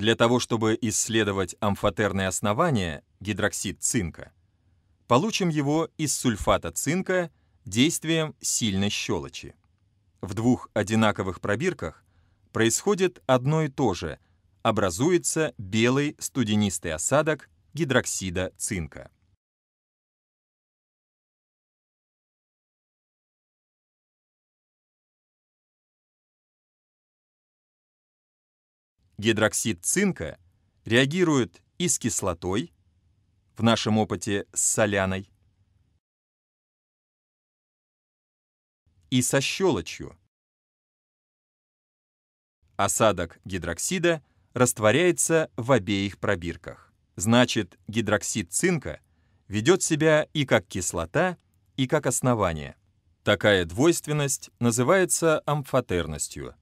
Для того, чтобы исследовать амфотерные основания, гидроксид цинка, получим его из сульфата цинка действием сильной щелочи. В двух одинаковых пробирках происходит одно и то же, образуется белый студенистый осадок гидроксида цинка. Гидроксид цинка реагирует и с кислотой, в нашем опыте с соляной, и со щелочью. Осадок гидроксида растворяется в обеих пробирках. Значит, гидроксид цинка ведет себя и как кислота, и как основание. Такая двойственность называется амфотерностью –